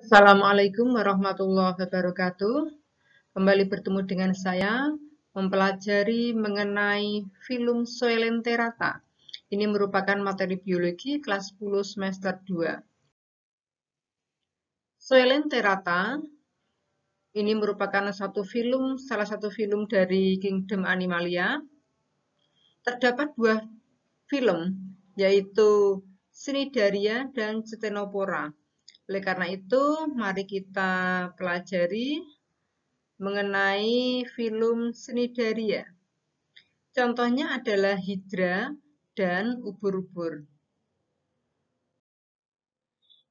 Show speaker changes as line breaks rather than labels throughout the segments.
Assalamualaikum warahmatullahi wabarakatuh. Kembali bertemu dengan saya mempelajari mengenai filum soelenterata. Ini merupakan materi biologi kelas 10 semester 2. Soelenterata ini merupakan satu filum, salah satu filum dari Kingdom Animalia. Terdapat dua film, yaitu Cnidaria dan Cetenopora oleh karena itu, mari kita pelajari mengenai filum cnidaria. Ya. Contohnya adalah hidra dan ubur-ubur.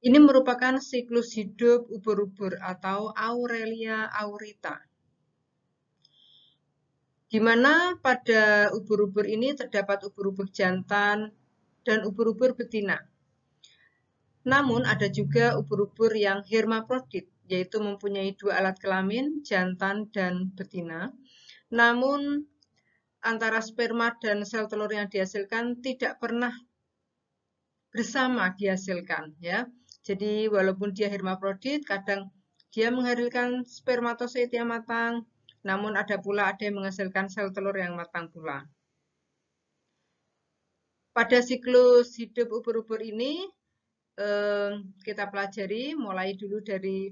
Ini merupakan siklus hidup ubur-ubur atau Aurelia aurita. Di mana pada ubur-ubur ini terdapat ubur-ubur jantan dan ubur-ubur betina. Namun ada juga ubur-ubur yang hermaprodit, yaitu mempunyai dua alat kelamin, jantan dan betina. Namun antara sperma dan sel telur yang dihasilkan tidak pernah bersama dihasilkan ya. Jadi walaupun dia hermaprodit, kadang dia menghasilkan spermatozoid yang matang, namun ada pula ada yang menghasilkan sel telur yang matang pula. Pada siklus hidup ubur-ubur ini, kita pelajari mulai dulu dari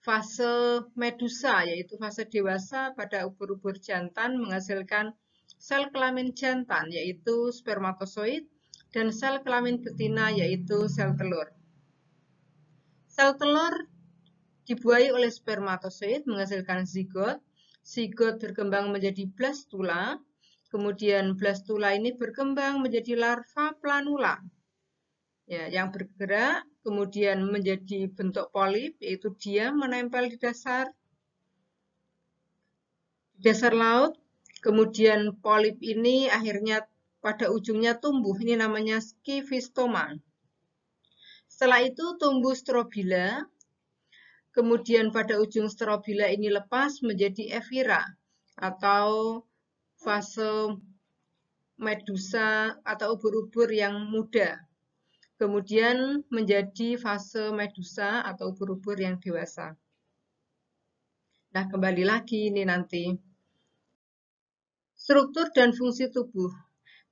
fase medusa yaitu fase dewasa pada ubur-ubur jantan menghasilkan sel kelamin jantan yaitu spermatozoid dan sel kelamin betina yaitu sel telur. Sel telur dibuahi oleh spermatozoid menghasilkan zigot. Zigot berkembang menjadi blastula, kemudian blastula ini berkembang menjadi larva planula ya, yang bergerak kemudian menjadi bentuk polip yaitu dia menempel di dasar dasar laut kemudian polip ini akhirnya pada ujungnya tumbuh ini namanya skifistoma setelah itu tumbuh strobila kemudian pada ujung strobila ini lepas menjadi evira atau fase medusa atau ubur-ubur yang muda kemudian menjadi fase medusa atau ubur-ubur yang dewasa. Nah, kembali lagi ini nanti. Struktur dan fungsi tubuh.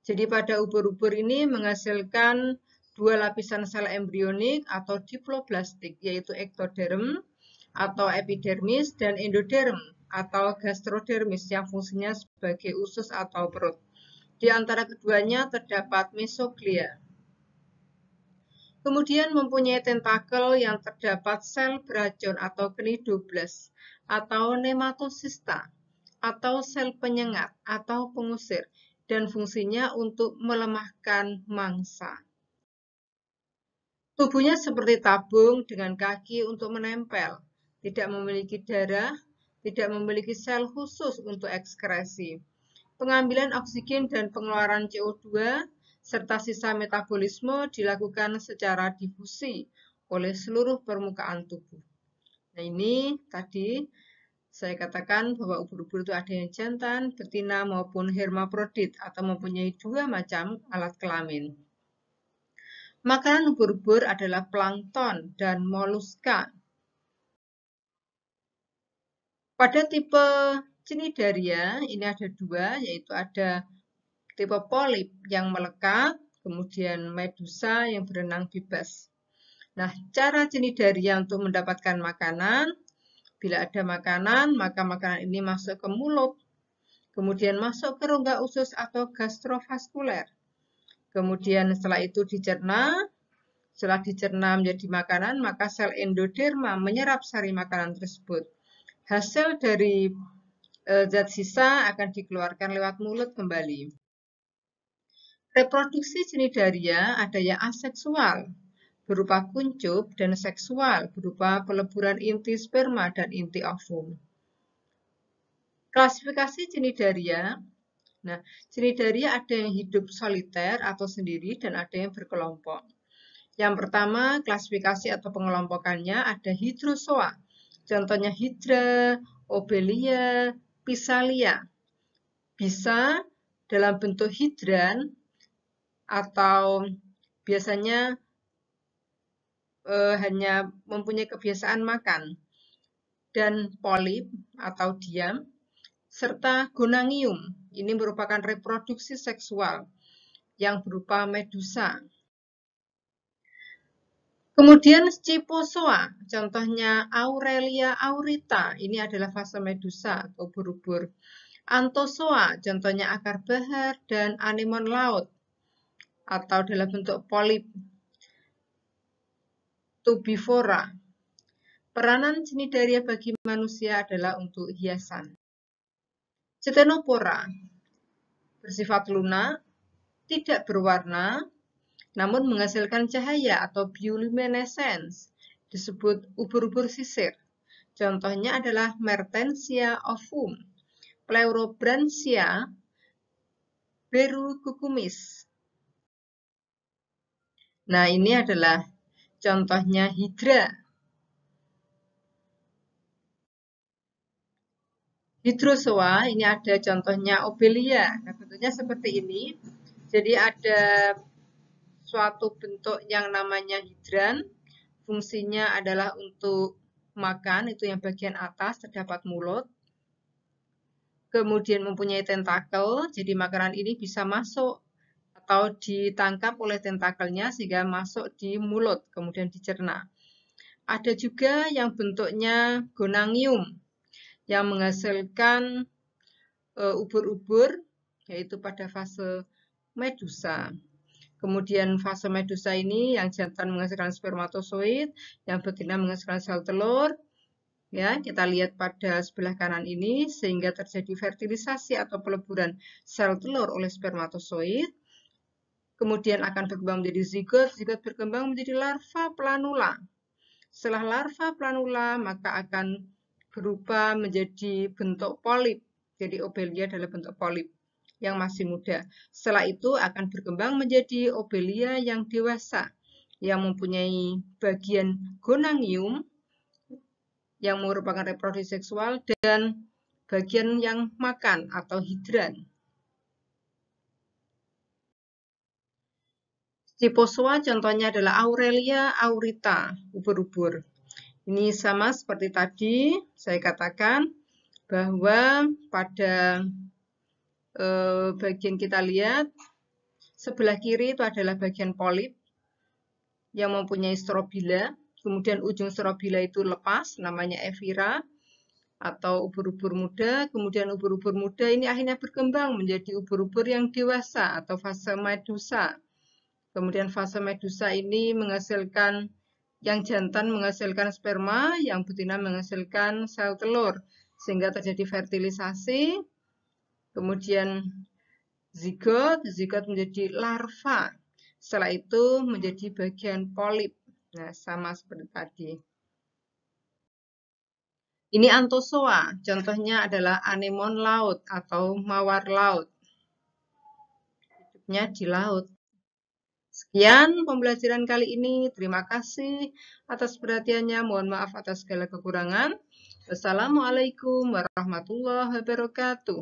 Jadi pada ubur-ubur ini menghasilkan dua lapisan sel embrionik atau diploblastik, yaitu ektoderm atau epidermis dan endoderm atau gastrodermis yang fungsinya sebagai usus atau perut. Di antara keduanya terdapat mesoglia. Kemudian mempunyai tentakel yang terdapat sel beracun atau kenidobles, atau nematosista atau sel penyengat atau pengusir dan fungsinya untuk melemahkan mangsa. Tubuhnya seperti tabung dengan kaki untuk menempel, tidak memiliki darah, tidak memiliki sel khusus untuk ekskresi. Pengambilan oksigen dan pengeluaran CO2 serta sisa metabolisme dilakukan secara difusi oleh seluruh permukaan tubuh. Nah ini tadi saya katakan bahwa ubur-ubur itu ada yang jantan, betina maupun hermaprodit atau mempunyai dua macam alat kelamin. Makanan ubur-ubur adalah plankton dan moluska. Pada tipe cnidaria ini ada dua, yaitu ada tipe polip yang melekat, kemudian medusa yang berenang bebas. Nah, cara cnidaria untuk mendapatkan makanan, bila ada makanan, maka makanan ini masuk ke mulut, kemudian masuk ke rongga usus atau gastrovaskuler. Kemudian setelah itu dicerna, setelah dicerna menjadi makanan, maka sel endoderma menyerap sari makanan tersebut. Hasil dari eh, zat sisa akan dikeluarkan lewat mulut kembali. Reproduksi cnidaria ada yang aseksual berupa kuncup dan seksual berupa peleburan inti sperma dan inti ovum. Klasifikasi cnidaria Nah, cnidaria ada yang hidup soliter atau sendiri dan ada yang berkelompok. Yang pertama, klasifikasi atau pengelompokannya ada hidrosoa, Contohnya hidra, obelia, pisalia. Bisa dalam bentuk hidran atau biasanya eh, hanya mempunyai kebiasaan makan dan polip atau diam serta gonangium ini merupakan reproduksi seksual yang berupa medusa Kemudian Scipozoa, contohnya Aurelia aurita, ini adalah fase medusa atau burubur antosoa contohnya akar bahar dan anemon laut atau dalam bentuk polip, tubifora. Peranan cnidaria bagi manusia adalah untuk hiasan. Cetenopora bersifat lunak, tidak berwarna, namun menghasilkan cahaya atau bioluminescence, disebut ubur-ubur sisir. Contohnya adalah Mertensia ovum, Pleurobranchia, Berucucumis, Nah, ini adalah contohnya hidra. Hidrosoa, ini ada contohnya obelia. Nah, bentuknya seperti ini. Jadi ada suatu bentuk yang namanya hidran. Fungsinya adalah untuk makan, itu yang bagian atas terdapat mulut. Kemudian mempunyai tentakel, jadi makanan ini bisa masuk atau ditangkap oleh tentakelnya sehingga masuk di mulut, kemudian dicerna. Ada juga yang bentuknya gonangium yang menghasilkan e, ubur-ubur, yaitu pada fase medusa. Kemudian fase medusa ini yang jantan menghasilkan spermatozoid, yang betina menghasilkan sel telur. Ya, kita lihat pada sebelah kanan ini sehingga terjadi fertilisasi atau peleburan sel telur oleh spermatozoid kemudian akan berkembang menjadi zigot, zigot berkembang menjadi larva planula. Setelah larva planula, maka akan berubah menjadi bentuk polip. Jadi obelia adalah bentuk polip yang masih muda. Setelah itu akan berkembang menjadi obelia yang dewasa, yang mempunyai bagian gonangium, yang merupakan reproduksi seksual, dan bagian yang makan atau hidran. Liposoa contohnya adalah Aurelia aurita, ubur-ubur. Ini sama seperti tadi saya katakan bahwa pada eh, bagian kita lihat sebelah kiri itu adalah bagian polip yang mempunyai strobila, kemudian ujung strobila itu lepas namanya evira atau ubur-ubur muda, kemudian ubur-ubur muda ini akhirnya berkembang menjadi ubur-ubur yang dewasa atau fase medusa Kemudian fase medusa ini menghasilkan yang jantan menghasilkan sperma, yang betina menghasilkan sel telur sehingga terjadi fertilisasi. Kemudian zigot, zigot menjadi larva. Setelah itu menjadi bagian polip. Nah, sama seperti tadi. Ini antosoa, contohnya adalah anemon laut atau mawar laut. Hidupnya di laut. Sekian pembelajaran kali ini. Terima kasih atas perhatiannya. Mohon maaf atas segala kekurangan. Wassalamualaikum warahmatullahi wabarakatuh.